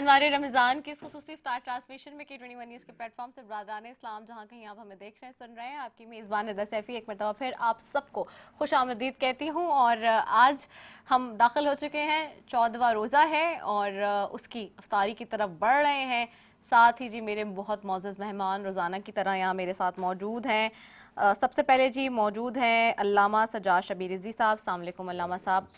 अनवार रमज़ान की इस खसूसी इफ्तार ट्रांसमिशन में के ट्वेंटी वन न्यूज़ के प्लेटफॉर्म से बरदरान इस्लाम जहाँ कहीं आप हमें देख रहे हैं सुन रहे हैं आपकी मेज़बान अदा सैफ़ी एक मरतबा फिर आप सबको खुश आमदीद कहती हूँ और आज हम दाखिल हो चुके हैं चौदवा रोज़ा है और उसकी अफ्तारी की तरफ बढ़ रहे हैं साथ ही जी मेरे बहुत मोज़ मेहमान रोज़ाना की तरह यहाँ मेरे साथ मौजूद हैं सबसे पहले जी मौजूद हैं अलामा सजा शबीर रजी साहब सामकुम साहब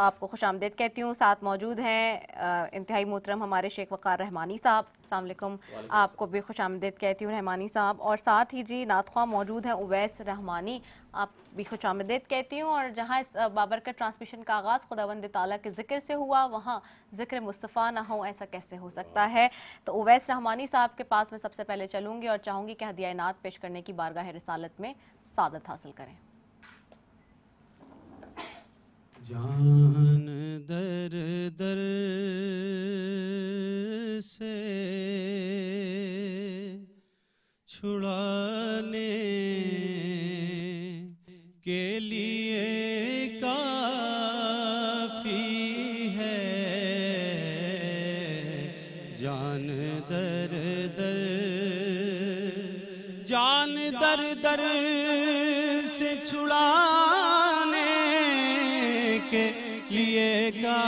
आपको खुश आमदेद कहती हूँ साथ मौजूद हैं इंतहाई मोहतरम हमारे शेख वक़ार रहमानी साहब अलकुम आपको भी खुश आमदेद कहती हूँ रहमानी साहब और साथ ही जी नातख्वा मौजूद हैं उवैस रहमानी आप भी खुश आमदेद कहती हूँ और जहाँ इस बाबरकत ट्रांसमिशन का आगाज़ खुदावंद ताला के ज़िक्र से हुआ वहाँ ज़िक्र मुस्तफ़ा ना हो ऐसा कैसे हो सकता है तो उवैस रहमानी साहब के पास मैं सबसे पहले चलूँगी और चाहूँगी कि हदिया नात पेश करने की बारगाह रसालत में सादत हासिल करें जान दर दर से छुड़ाने के लिए काफी है जान दर दर जान दर दर से छुड़ा के लिए गा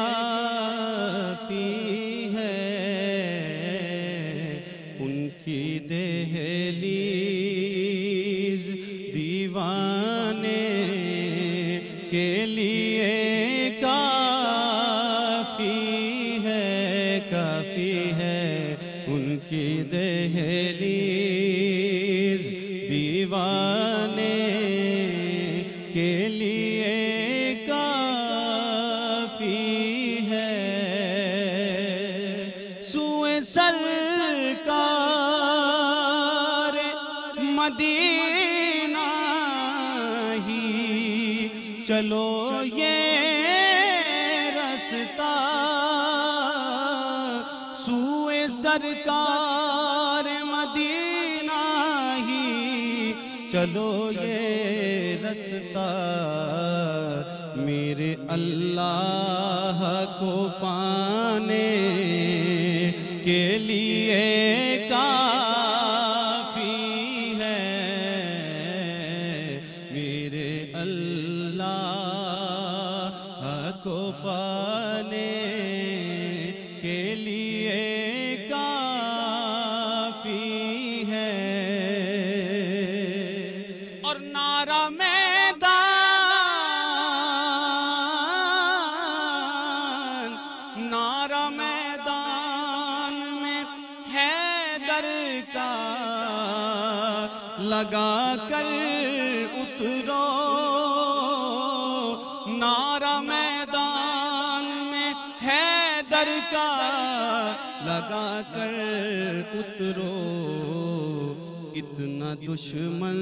सरकार मदीना ही चलो ये रास्ता सुए सरकार मदीना ही चलो ये रास्ता मेरे अल्लाह को पाने के लिए ना दुश्मन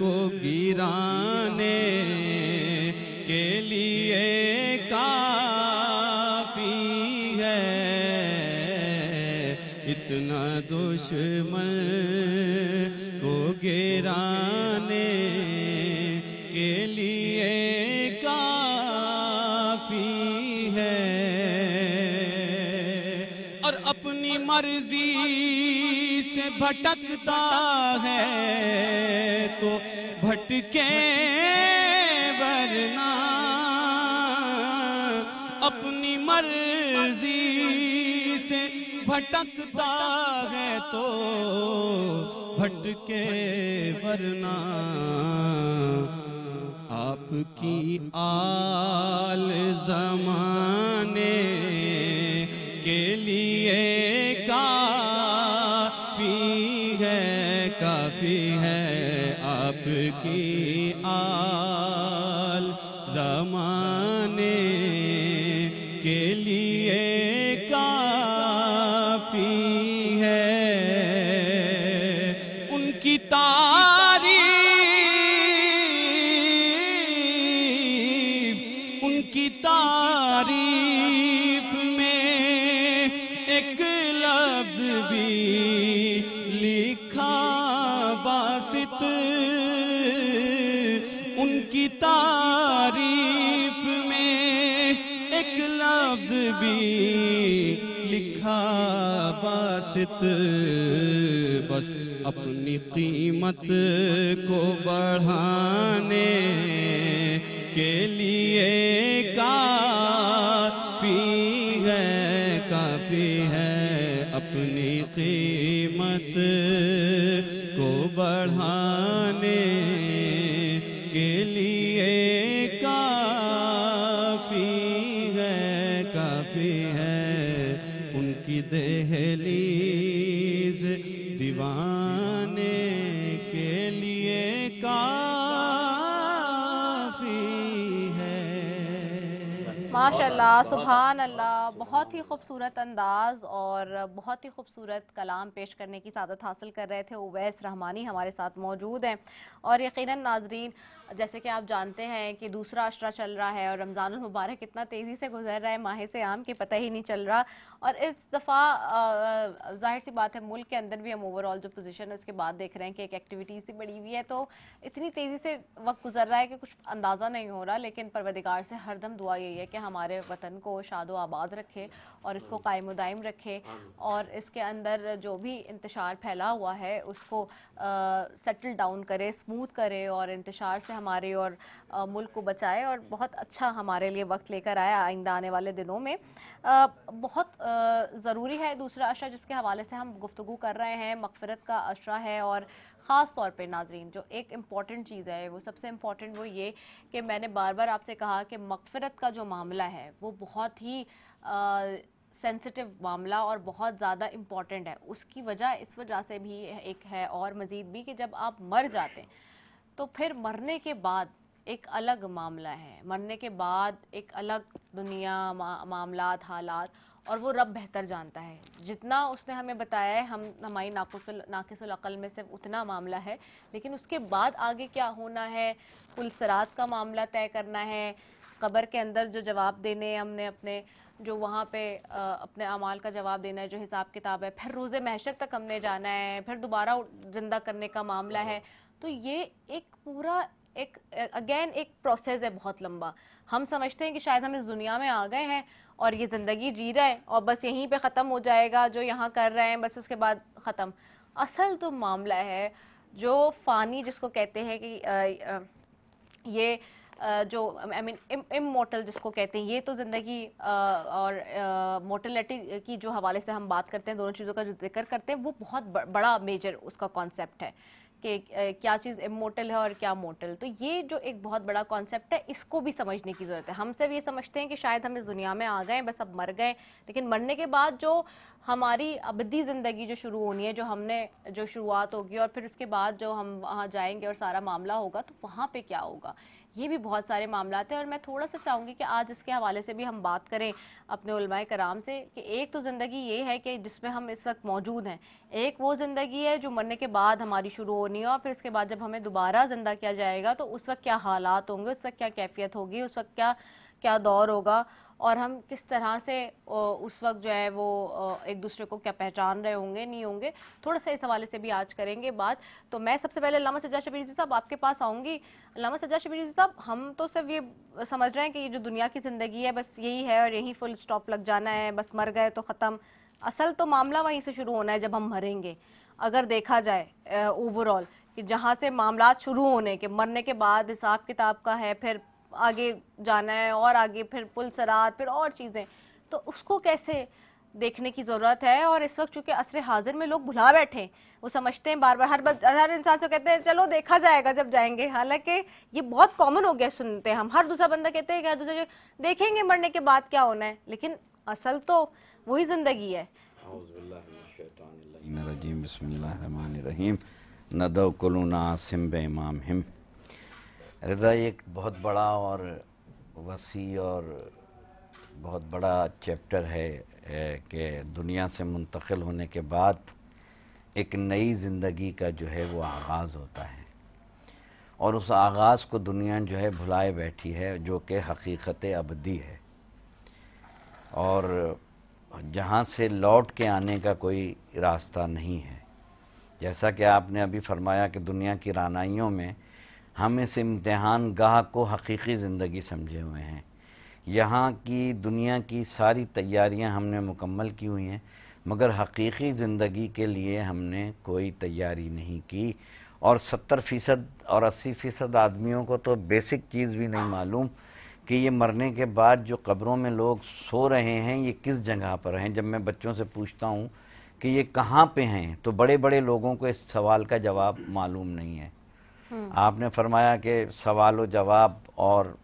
को गिराने के लिए काफी है इतना दुश्मन को गिराने के लिए काफी है और अपनी मर्जी से भटकता है तो भटके वरना अपनी मर्जी से भटकता है तो भटके वरना आपकी आल जमाने के लिए के लिखा बासित बस अपनी कीमत को बढ़ाने के लिए काफी है काफी है अपनी कीमत को बढ़ाने अल्लाह सुबहान अल्लाह बहुत ही खूबसूरत अंदाज और बहुत ही खूबसूरत कलाम पेश करने की सादत हासिल कर रहे थे उवैस रहमानी हमारे साथ मौजूद हैं और यकीन नाजरीन जैसे कि आप जानते हैं कि दूसरा अशरा चल रहा है और रमज़ान मुबारक इतना तेज़ी से गुजर रहा है माहे से आम कि पता ही नहीं चल रहा और इस दफ़ा जाहिर सी बात है मुल्क के अंदर भी हम ओवरऑल जो पोजीशन है उसके बाद देख रहे हैं कि एक एक्टिविटीज़ भी बढ़ी हुई है तो इतनी तेज़ी से वक्त गुजर रहा है कि कुछ अंदाज़ा नहीं हो रहा लेकिन परवदिगार से हरदम दुआ यही है कि हमारे वतन को शाद व आबाद रखे और इसको हाँ। कायम दायम रखे हाँ। और इसके अंदर जो भी इंतशार फैला हुआ है उसको सेटल डाउन करे स्मूथ करे और इंतशार से हमारे और मुल्क को बचाए और बहुत अच्छा हमारे लिए वक्त लेकर आया आइंदा आने वाले दिनों में बहुत ज़रूरी है दूसरा अशरा जिसके हवाले से हम गुफ्तु कर रहे हैं मकफ़रत का अशरा है और ख़ास तौर पे नाजरीन जो एक इम्पॉर्टेंट चीज़ है वो सबसे इम्पॉर्टेंट वो ये कि मैंने बार बार आपसे कहा कि मगफरत का जो मामला है वो बहुत ही सेंसिटिव मामला और बहुत ज़्यादा इम्पॉर्टेंट है उसकी वजह इस वजह से भी एक है और मज़ीद भी कि जब आप मर जाते हैं तो फिर मरने के बाद एक अलग मामला है मरने के बाद एक अलग दुनिया मा, मामला हालात और वो रब बेहतर जानता है जितना उसने हमें बताया है हम हमारी नाकसलअल में सिर्फ उतना मामला है लेकिन उसके बाद आगे क्या होना है पुल सरात का मामला तय करना है कब्र के अंदर जो जवाब देने हमने अपने जो वहाँ पे आ, अपने अमाल का जवाब देना है जो हिसाब किताब है फिर रोज़ महशर तक हमने जाना है फिर दोबारा ज़िंदा करने का मामला है हाँ। तो ये एक पूरा एक अगेन एक प्रोसेस है बहुत लंबा हम समझते हैं कि शायद हम इस दुनिया में आ गए हैं और ये ज़िंदगी जी रहे हैं और बस यहीं पे ख़त्म हो जाएगा जो यहाँ कर रहे हैं बस उसके बाद ख़त्म असल तो मामला है जो फ़ानी जिसको कहते हैं कि आ, आ, ये आ, जो आई मीन इमोटल जिसको कहते हैं ये तो ज़िंदगी और मोटलिटी की जो हवाले से हम बात करते हैं दोनों चीज़ों का जो जिक्र करते हैं वो बहुत बड़ा मेजर उसका कॉन्सेप्ट है कि क्या चीज़ इमोटल है और क्या मोटल तो ये जो एक बहुत बड़ा कॉन्सेप्ट है इसको भी समझने की ज़रूरत है हम सब ये समझते हैं कि शायद हम इस दुनिया में आ गए बस अब मर गए लेकिन मरने के बाद जो हमारी अबदी ज़िंदगी जो शुरू होनी है जो हमने जो शुरुआत होगी और फिर उसके बाद जो हम वहाँ जाएंगे और सारा मामला होगा तो वहाँ पर क्या होगा ये भी बहुत सारे मामला हैं और मैं थोड़ा सा चाहूँगी कि आज इसके हवाले से भी हम बात करें अपने उलमाए कराम से कि एक तो ज़िंदगी ये है कि जिसमें हम इस वक्त मौजूद हैं एक वो ज़िंदगी है जो मरने के बाद हमारी शुरू होनी है और फिर इसके बाद जब हमें दोबारा ज़िंदा किया जाएगा तो उस वक्त क्या हालात होंगे उस वक्त क्या कैफियत होगी उस वक्त क्या क्या दौर होगा और हम किस तरह से उस वक्त जो है वो एक दूसरे को क्या पहचान रहे होंगे नहीं होंगे थोड़ा सा इस हवाले से भी आज करेंगे बात तो मैं सबसे पहले लामा सज्जा शबीर जी साहब आपके पास आऊँगी लामा सज्जा शबीर जी साहब हम तो सिर्फ ये समझ रहे हैं कि ये जो दुनिया की ज़िंदगी है बस यही है और यही फुल स्टॉप लग जाना है बस मर गए तो ख़त्म असल तो मामला वहीं से शुरू होना है जब हम मरेंगे अगर देखा जाए ओवरऑल कि जहाँ से मामला शुरू होने के मरने के बाद हिसाब किताब का है फिर आगे जाना है और आगे फिर पुल सरार फिर और चीज़ें तो उसको कैसे देखने की ज़रूरत है और इस वक्त चूँकि असर हाजिर में लोग भुला बैठे वो समझते हैं बार बार हर हर इंसान से कहते हैं चलो देखा जाएगा जब जाएंगे हालांकि ये बहुत कॉमन हो गया सुनते हैं हम हर दूसरा बंदा कहते हैं कि हर दूसरे देखेंगे मरने के बाद क्या होना है लेकिन असल तो वही ज़िंदगी है इमाम हिम हृदय एक बहुत बड़ा और वसी और बहुत बड़ा चैप्टर है कि दुनिया से मुंतकिल होने के बाद एक नई ज़िंदगी का जो है वो आगाज़ होता है और उस आगाज़ को दुनिया जो है भुलाए बैठी है जो कि हकीकत अबदी है और जहाँ से लौट के आने का कोई रास्ता नहीं है जैसा कि आपने अभी फरमाया कि दुनिया की रानाइयों में हम इस इम्तहान गाह को हकीकी ज़िंदगी समझे हुए हैं यहाँ की दुनिया की सारी तैयारियाँ हमने मुकम्मल की हुई हैं मगर हकीकी ज़िंदगी के लिए हमने कोई तैयारी नहीं की और सत्तर फ़ीसद और अस्सी फ़ीसद आदमियों को तो बेसिक चीज़ भी नहीं मालूम कि ये मरने के बाद जो कब्रों में लोग सो रहे हैं ये किस जगह पर हैं जब मैं बच्चों से पूछता हूँ कि ये कहाँ पे हैं तो बड़े बड़े लोगों को इस सवाल का जवाब मालूम नहीं है हम्म। आपने फरमाया कि सवाल व जवाब और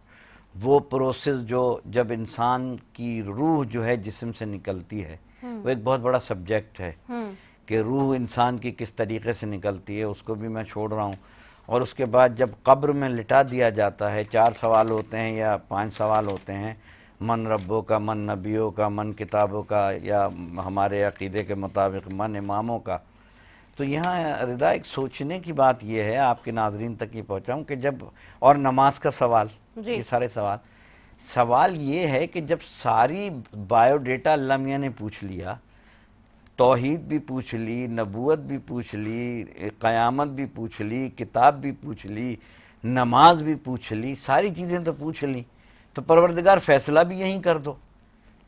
वो प्रोसेस जो जब इंसान की रूह जो है जिस्म से निकलती है हम्म। वो एक बहुत बड़ा सब्जेक्ट है हम्म। कि रूह इंसान की किस तरीके से निकलती है उसको भी मैं छोड़ रहा हूँ और उसके बाद जब कब्र में लिटा दिया जाता है चार सवाल होते हैं या पांच सवाल होते हैं मन रब्बों का मन नबियों का मन किताबों का या हमारे अकीदे के मुताबिक मन इमामों का तो यहाँ रिदा एक सोचने की बात यह है आपके नाजरीन तक ये पहुँचाऊँ कि जब और नमाज का सवाल ये सारे सवाल सवाल ये है कि जब सारी बायोडेटा अल्लाह ने पूछ लिया तोहद भी पूछ ली नबूत भी पूछ ली क़यामत भी पूछ ली किताब भी पूछ ली नमाज भी पूछ ली सारी चीज़ें तो पूछ ली तो परवरदगार फ़ैसला भी यहीं कर दो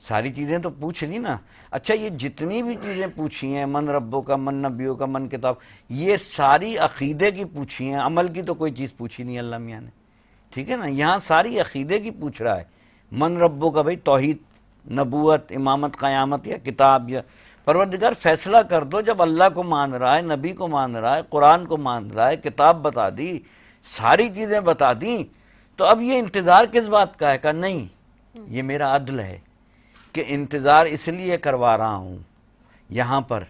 सारी चीज़ें तो पूछ ली ना अच्छा ये जितनी भी चीज़ें पूछी हैं मन रब्बों का मन नबियों का मन किताब ये सारी अकीदे की पूछी हैं अमल की तो कोई चीज़ पूछी नहीं अल्लाह मियाँ ने ठीक है ना यहाँ सारी अकीदे की पूछ रहा है मन रब्बों का भाई तोहद नबूत इमामत क़यामत या किताब या परवरदिगार फैसला कर दो जब अल्लाह को मान रहा है नबी को मान रहा है कुरान को मान रहा है किताब बता दी सारी चीज़ें बता दी तो अब ये इंतज़ार किस बात का है का नहीं ये मेरा अदल है कि इंतज़ार इसलिए करवा रहा हूँ यहाँ पर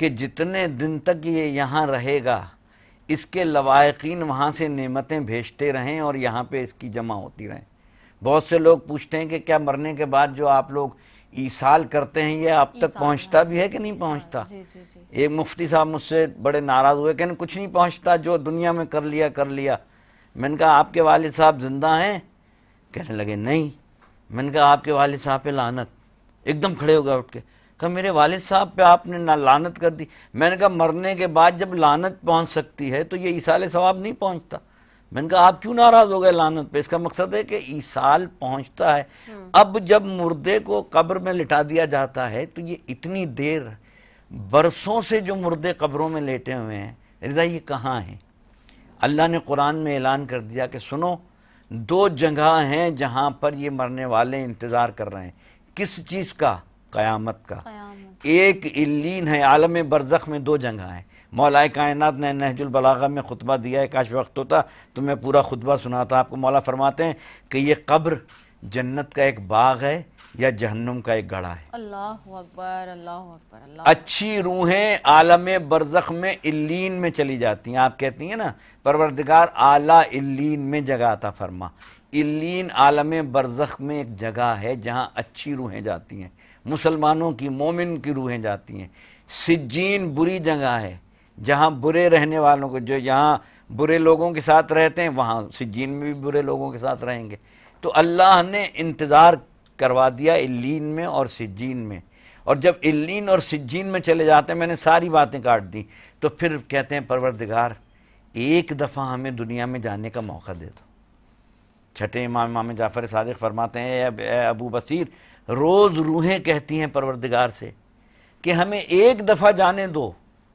कि जितने दिन तक ये यहाँ रहेगा इसके लवाकिन वहाँ से नेमतें भेजते रहें और यहाँ पे इसकी जमा होती रहें बहुत से लोग पूछते हैं कि क्या मरने के बाद जो आप लोग ईसाल करते हैं ये आप तक पहुँचता हाँ। भी है कि नहीं पहुँचता एक मुफ्ती साहब मुझसे बड़े नाराज़ हुए कहने कुछ नहीं पहुँचता जो दुनिया में कर लिया कर लिया मैंने कहा आपके वालिद साहब ज़िंदा हैं कहने लगे नहीं मैंने कहा आपके वालद साहब पे लानत एकदम खड़े हो गए उठ के कहा मेरे वालिद साहब पे आपने ना लानत कर दी मैंने कहा मरने के बाद जब लानत पहुंच सकती है तो ये ईसाल सवाब नहीं पहुंचता मैंने कहा आप क्यों नाराज़ हो गए लानत पे इसका मकसद है कि ईसाल पहुंचता है हम्म। अब जब मुर्दे को कब्र में लिटा दिया जाता है तो ये इतनी देर बरसों से जो मुर्दे कब्रों में लेटे हुए हैं रिजा ये कहाँ हैं अल्लाह ने कुरान में ऐलान कर दिया कि सुनो दो जगह हैं जहाँ पर ये मरने वाले इंतज़ार कर रहे हैं किस चीज का कयामत का एक इल्लीन है आलम बरजख में दो जगह हैं मौलाए कायनात ने नहजुल बलागा में खुतबा दिया है काश वक्त होता तो मैं पूरा खुतबा सुनाता आपको मौला फरमाते हैं कि ये कब्र जन्नत का एक बाग है या जहन्नुम का एक गढ़ा है अल्लाह अकबर अल्लाह अकबर अच्छी रूहें आलम बरजख में इल्लीन में चली जाती हैं आप कहती हैं ना परवरदिगार आला इल्लीन में जगह आता फरमा इलीन आलम बरज़ख में एक जगह है जहाँ अच्छी रूहें जाती हैं मुसलमानों की मोमिन की रूहें जाती हैं सिज्जीन बुरी जगह है जहाँ बुरे रहने वालों को जो यहाँ बुरे लोगों के साथ रहते हैं वहाँ सिज्जीन में भी बुरे लोगों के साथ रहेंगे तो अल्लाह ने इंतज़ार करवा दिया इलीन में और सिज्जीन में और जब इलीन और सिज्जीन में चले जाते हैं मैंने सारी बातें काट दी तो फिर कहते हैं परवरदिगार एक दफ़ा हमें दुनिया में जाने का मौका दे दो छठे इमाम इमाम जाफ़र सदक फरमाते हैं ए अबू बसीर रोज़ रूहें कहती हैं परवरदिगार से कि हमें एक दफ़ा जाने दो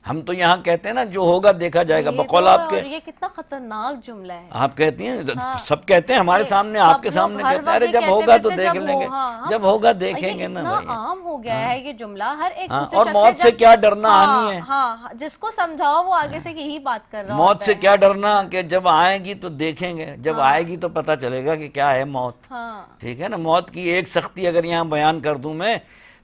हम तो यहाँ कहते हैं ना जो होगा देखा जाएगा बकौल तो आपके ये कितना खतरनाक जुमला है आप कहती हैं हाँ। सब कहते हैं हमारे सामने आपके सामने कहते हैं अरे तो हाँ, हाँ। जब होगा तो देख लेंगे जब होगा देखेंगे ना आम हो गया हाँ। है ये जुमला हर एक और मौत से क्या डरना आनी है जिसको समझाओ वो आगे से यही बात कर रहा मौत से क्या डरना की जब आएगी तो देखेंगे जब आएगी तो पता चलेगा की क्या है मौत ठीक है ना मौत की एक सख्ती अगर यहाँ बयान कर दू मैं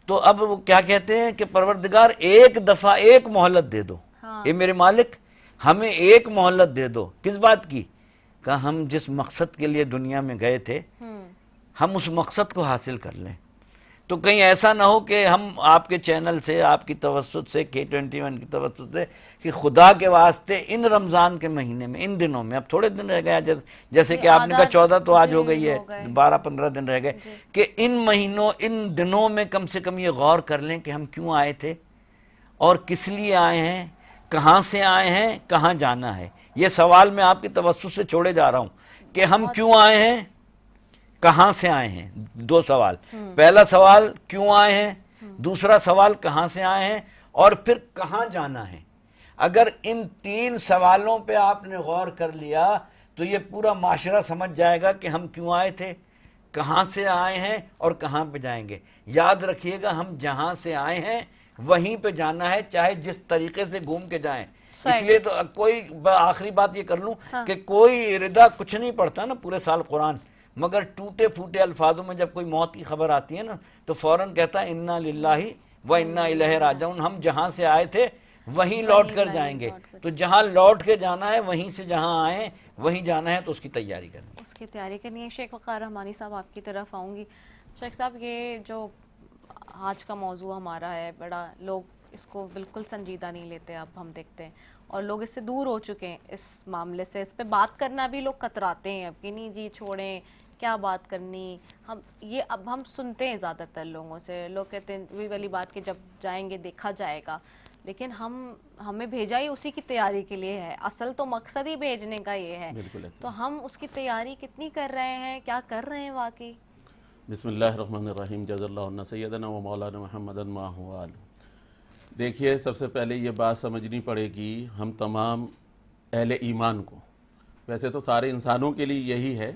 तो अब वो क्या कहते हैं कि परवरदिगार एक दफ़ा एक मोहलत दे दो हाँ। ये मेरे मालिक हमें एक मोहलत दे दो किस बात की का हम जिस मकसद के लिए दुनिया में गए थे हम्म। हम उस मकसद को हासिल कर लें तो कहीं ऐसा ना हो कि हम आपके चैनल से आपकी तवसत से के ट्वेंटी वन की तवसत से कि खुदा के वास्ते इन रमज़ान के महीने में इन दिनों में अब थोड़े दिन रह गए जैसे जैसे कि आपने कहा चौदह तो आज हो गई है बारह पंद्रह दिन रह गए कि इन महीनों इन दिनों में कम से कम ये गौर कर लें कि हम क्यों आए थे और किस लिए आए हैं कहाँ से आए हैं कहाँ जाना है ये सवाल मैं आपकी तवसत से छोड़े जा रहा हूँ कि हम क्यों आए हैं कहाँ से आए हैं दो सवाल पहला सवाल क्यों आए हैं दूसरा सवाल कहाँ से आए हैं और फिर कहाँ जाना है अगर इन तीन सवालों पे आपने गौर कर लिया तो ये पूरा माशरा समझ जाएगा कि हम क्यों आए थे कहाँ से आए हैं और कहाँ पे जाएंगे याद रखिएगा हम जहाँ से आए हैं वहीं पे जाना है चाहे जिस तरीके से घूम के जाएं इसलिए तो कोई आखिरी बात ये कर लूं हाँ। कि कोई रिदा कुछ नहीं पढ़ता ना पूरे साल कुरान मगर टूटे फूटे अल्फाजों में जब कोई मौत की खबर आती है ना तो फौरन कहता है इन्ना ला व इन्ना इलह राजाउन हम जहाँ से आए थे वहीं लौट कर जाएंगे तो जहाँ लौट के जाना है वहीं से जहाँ आए वहीं जाना है तो उसकी तैयारी करनी उसकी तैयारी करनी है शेख वक़ार रहमानी साहब आपकी तरफ आऊँगी शेख साहब ये जो आज का मौजू हमारा है बड़ा लोग इसको बिल्कुल संजीदा नहीं लेते अब हम देखते हैं और लोग इससे दूर हो चुके हैं इस मामले से इस पर बात करना भी लोग कतराते हैं अब कि नहीं जी छोड़ें क्या बात करनी हम ये अब हम सुनते हैं ज़्यादातर लोगों से लोग कहते हैं वही वाली बात कि जब जाएंगे देखा जाएगा लेकिन हम हमें भेजा ही उसी की तैयारी के लिए है असल तो मकसद ही भेजने का ये है तो हम उसकी तैयारी कितनी कर रहे हैं क्या कर रहे हैं वाकई बिसमीम जज़ल्ला देखिए सबसे पहले ये बात समझनी पड़ेगी हम तमाम अहल ईमान को वैसे तो सारे इंसानों के लिए यही है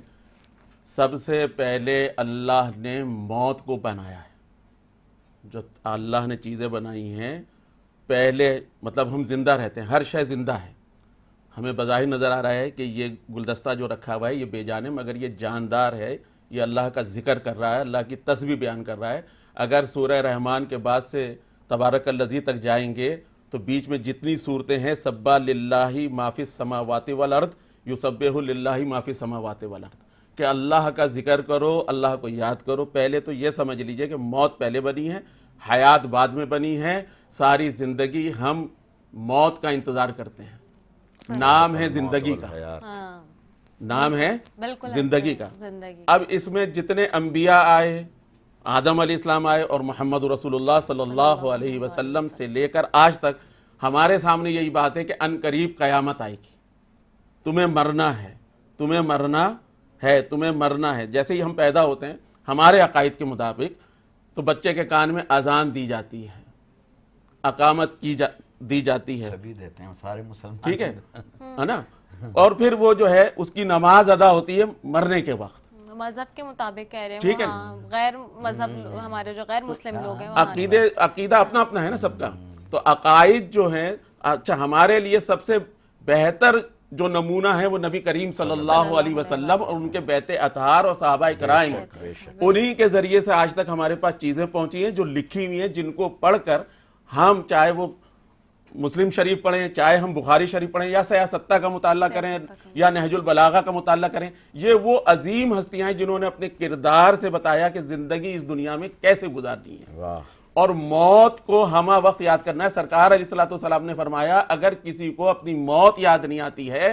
सबसे पहले अल्लाह ने मौत को बनाया है जो अल्लाह ने चीज़ें बनाई हैं पहले मतलब हम ज़िंदा रहते हैं हर शय ज़िंदा है हमें बज़ाहिर नज़र आ रहा है कि ये गुलदस्ता जो रखा हुआ है ये बेजान है मगर ये जानदार है ये अल्लाह का जिक्र कर रहा है अल्लाह की तस्वीर बयान कर रहा है अगर सूर्य रहमान के बाद से तबारक लजी तक जाएंगे तो बीच में जितनी सूरतें हैं सब्बा लाही माफी समावाते वाल अर्थ यूसब लाही माफ़ी समावाते वाल अर्थ कि अल्लाह का जिक्र करो अल्लाह को याद करो पहले तो ये समझ लीजिए कि मौत पहले बनी है हयात बाद में बनी है सारी ज़िंदगी हम मौत का इंतज़ार करते हैं हाँ। नाम है ज़िंदगी का हयात हाँ। नाम है ज़िंदगी का अब इसमें जितने अम्बिया आए आदम इस्लाम आए और मोहम्मद रसूलुल्लाह सल्लल्लाहु अलैहि वसल्लम से लेकर आज तक हमारे सामने यही बात है कि अन करीब क़यामत आएगी तुम्हें मरना है तुम्हें मरना है तुम्हें मरना है जैसे ही हम पैदा होते हैं हमारे अकायद के मुताबिक तो बच्चे के कान में अजान दी जाती है अकामत की जा दी जाती है सभी देते हैं सारे मुसलमान ठीक है हम्म। है ना और फिर वो जो है उसकी नमाज अदा होती है मरने के वक्त मजहब के मुताबिक कह रहे हैं ठीक है गैर मजहब हम्म। हमारे जो गैर मुस्लिम लोग हैं अकीदे अकीदा अपना अपना है ना सबका हम्म। तो अकायद जो है अच्छा हमारे लिए सबसे बेहतर जो नमूना है वो नबी करीम सल्लल्लाहु अलैहि वसल्लम और उनके बैत अतहार और साहबा कराएंगे उन्हीं के ज़रिए से आज तक हमारे पास चीज़ें पहुंची हैं जो लिखी हुई हैं जिनको पढ़कर हम चाहे वो मुस्लिम शरीफ पढ़ें चाहे हम बुखारी शरीफ पढ़ें या सयासत्ता का मुताल करें या नहजुल बलागा का मुताल करें ये वो अजीम हस्तियाँ हैं जिन्होंने अपने किरदार से बताया कि ज़िंदगी इस दुनिया में कैसे गुजारनी है और मौत को हम वक्त याद करना है सरकार सलाम ने फरमाया अगर किसी को अपनी मौत याद नहीं आती है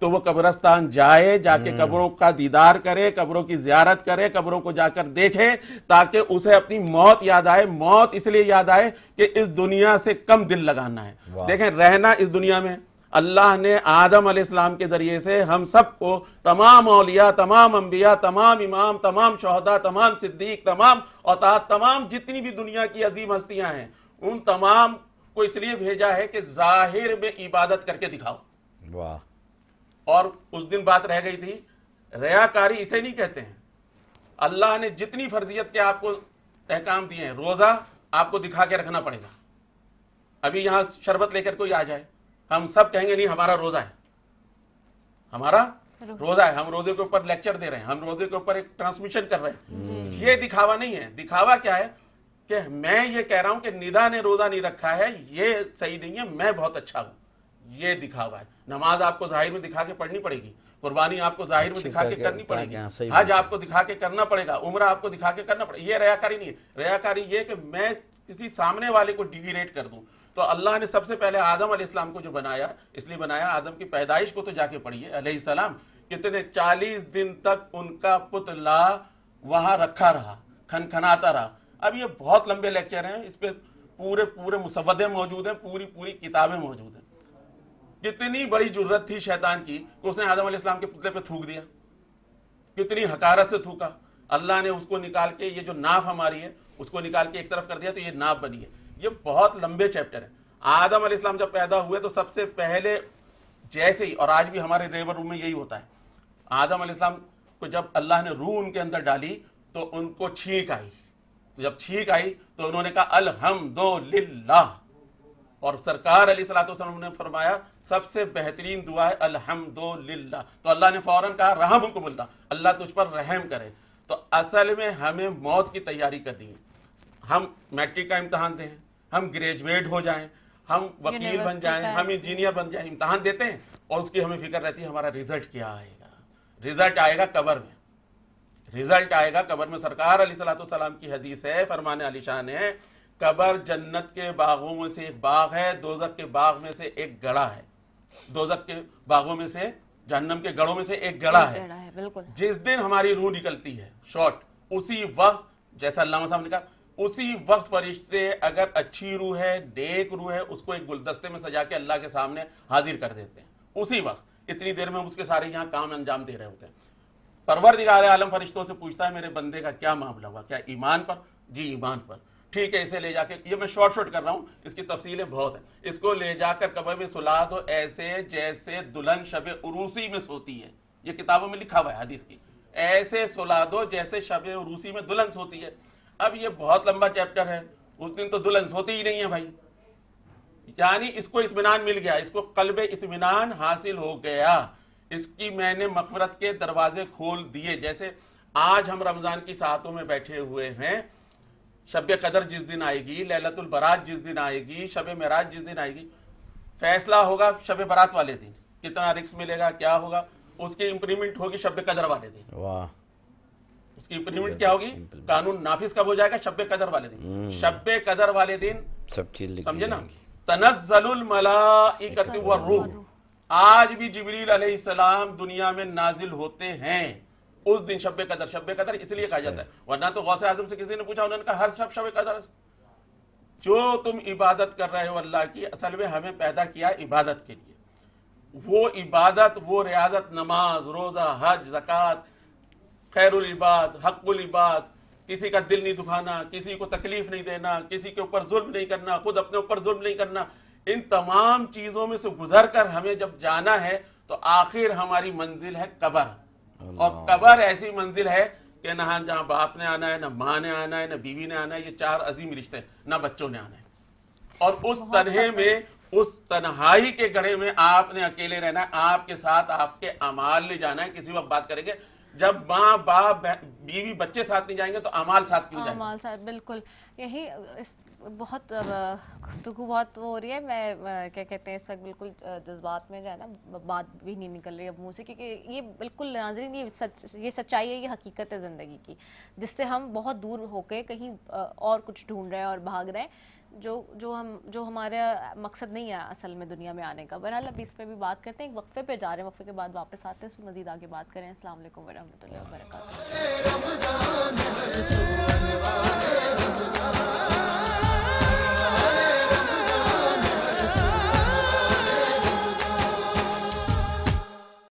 तो वो कब्रस्तान जाए जाके हम्म। कब्रों का दीदार करे कब्रों की जियारत करे कब्रों को जाकर देखे ताकि उसे अपनी मौत याद आए मौत इसलिए याद आए कि इस दुनिया से कम दिल लगाना है देखें रहना इस दुनिया में अल्लाह ने आदम आसमाम के ज़रिए से हम सबको तमाम अलिया तमाम अम्बिया तमाम इमाम तमाम शहदा तमाम सिद्दीक तमाम औताद तमाम जितनी भी दुनिया की अजीम हस्तियां हैं उन तमाम को इसलिए भेजा है कि जाहिर में इबादत करके दिखाओ वाह और उस दिन बात रह गई थी रयाकारी इसे नहीं कहते हैं अल्लाह ने जितनी फर्जियत के आपको अहकाम दिए हैं रोज़ा आपको दिखा के रखना पड़ेगा अभी यहां शरबत लेकर कोई आ जाए हम सब कहेंगे नहीं हमारा रोजा है हमारा रोजा है हम रोजे के ऊपर लेक्चर दे रहे हैं हम रोजे के ऊपर एक ट्रांसमिशन कर रहे हैं ये दिखावा नहीं है दिखावा क्या है कि मैं ये कह रहा हूं कि निदा ने रोजा नहीं रखा है ये सही नहीं है मैं बहुत अच्छा हूं ये दिखावा है नमाज आपको जाहिर में दिखा के पढ़नी पड़ेगी कुर्बानी आपको जाहिर में अच्छा, दिखा के करनी पड़ेगी हज आपको दिखा के करना पड़ेगा उम्र आपको दिखा के करना पड़ेगा ये रयाकारी नहीं है रयाकारी ये कि मैं किसी सामने वाले को डिग्रेट कर दूं तो अल्लाह ने सबसे पहले आदम आसमाम को जो बनाया इसलिए बनाया आदम की पैदाइश को तो जाके पढ़िए सलाम कितने चालीस दिन तक उनका पुतला वहाँ रखा रहा खनखनाता रहा अब ये बहुत लंबे लेक्चर हैं इस पर पूरे पूरे मुसवदे मौजूद हैं पूरी पूरी किताबें मौजूद हैं कितनी बड़ी जरूरत थी शैतान की कि उसने आदम आसमाम के पुतले पे थूक दिया कितनी हकारत से थूका अल्लाह ने उसको निकाल के ये जो नाफ हमारी है उसको निकाल के एक तरफ कर दिया तो ये नाफ बनी है ये बहुत लंबे चैप्टर है आदम इस्लाम जब पैदा हुए तो सबसे पहले जैसे ही और आज भी हमारे रेवर रूम में यही होता है आदम इस्लाम को जब अल्लाह ने रूह उनके अंदर डाली तो उनको छींक आई तो जब छींक आई तो उन्होंने कहा अलहमदोल्ला और सरकार अली सलाम ने फरमाया सबसे बेहतरीन दुआ है अलहमदोल्ला तो अल्लाह ने फौरन कहा रहम कबुल्ला अल्लाह तुझ पर रहम करे तो असल में हमें मौत की तैयारी करनी है हम मैट्रिक का इम्तहान दें हम ग्रेजुएट हो जाएं हम वकील बन जाएं हम इंजीनियर बन जाएं इम्तहान देते हैं और उसकी हमें फिक्र रहती है हमारा रिजल्ट क्या आएगा रिजल्ट आएगा कबर में रिजल्ट आएगा कबर में सरकार अली सलाम की हदीस है फरमान अली शाह ने कबर जन्नत के बागों में से एक बाग है दोजक के बाग में से एक गड़ा है दोजक के बागों में से जन्नम के गड़ों में से एक गड़ा है, है जिस दिन हमारी रूह निकलती है शॉर्ट उसी वक्त जैसा अल्लाह साहब ने कहा उसी वक्त फरिश्ते अगर अच्छी रूह है नेक रूह है उसको एक गुलदस्ते में सजा के अल्लाह के सामने हाजिर कर देते हैं उसी वक्त इतनी देर में उसके सारे यहाँ काम अंजाम दे रहे होते हैं परवर दिगार आलम फरिश्तों से पूछता है मेरे बंदे का क्या मामला हुआ क्या ईमान पर जी ईमान पर ठीक है इसे ले जाके ये मैं शॉर्ट शॉर्ट कर रहा हूँ इसकी तफसीलें बहुत हैं इसको ले जाकर कबर में सुला दो ऐसे जैसे दुल्हन शब उरूसी में सोती है ये किताबों में लिखा हुआ है हदीस की ऐसे सुला दो जैसे शब उरूसी में दुल्हन सोती है अब ये बहुत लंबा चैप्टर है उस दिन तो दुल्हन सोते ही नहीं है भाई यानी इसको इतमान मिल गया इसको कलब इतमान हासिल हो गया इसकी मैंने मफरत के दरवाजे खोल दिए जैसे आज हम रमज़ान की साहतों में बैठे हुए हैं शब कदर जिस दिन आएगी लहलतुल बरात जिस दिन आएगी शब मराज जिस दिन आएगी फैसला होगा शब बरात वाले दिन कितना रिक्स मिलेगा क्या होगा उसकी इंप्रीमेंट होगी शब कदर वाले दिन वाह इसकी इम्प्लीमेंट क्या होगी कानून नाफिज कब हो जाएगा शब्बे कदर वाले दिन हम्म। शब्बे कदर वाले दिन सब चीज समझे ना तनजलुल मलाइकत व रूह आज भी जिबरील अलैहिस्सलाम दुनिया में नाजिल होते हैं उस दिन शब्बे कदर शब्बे कदर इसलिए कहा जाता है वरना तो गौसे आजम से किसी ने पूछा उन्होंने कहा हर शब शब कदर जो तुम इबादत कर रहे हो अल्लाह की असल में हमें पैदा किया इबादत के लिए वो इबादत वो रियाजत नमाज रोज़ा हज जक़ात खैरुलबाद हकुलबाद किसी का दिल नहीं दुखाना किसी को तकलीफ नहीं देना किसी के ऊपर जुल्म नहीं करना खुद अपने ऊपर जुल्म नहीं करना इन तमाम चीज़ों में से गुजर कर हमें जब जाना है तो आखिर हमारी मंजिल है कबर और कबर ऐसी मंजिल है कि ना जहाँ बाप ने आना है ना माँ ने आना है ना बीवी ने आना है ये चार अजीम रिश्ते हैं ना बच्चों ने आना है और उस तरह में उस तनहाई के गढ़े में आपने अकेले रहना है आपके साथ आपके अमाल ले जाना है किसी वक्त बात करेंगे जब माँ बाप बीवी बच्चे साथ नहीं जाएंगे तो अमाल साथ क्यों जाएंगे अमाल साथ बिल्कुल यही इस बहुत गुफ्तु बहुत तो हो रही है मैं क्या कहते हैं इस वक्त बिल्कुल जज्बात में जो है ना बात भी नहीं निकल रही अब मुँह से क्योंकि ये बिल्कुल नाजरीन ये सच ये सच्चाई है ये हकीकत है ज़िंदगी की जिससे हम बहुत दूर होकर कहीं और कुछ ढूंढ रहे हैं और भाग रहे हैं जो जो हम जो हमारा मकसद नहीं है असल में दुनिया में आने का बहरहाल अब इस पर भी बात करते हैं एक वक्फे पे जा रहे हैं वक्फे के बाद वापस आते हैं इस पर मजीद आगे बात करें असल वरहमल वरक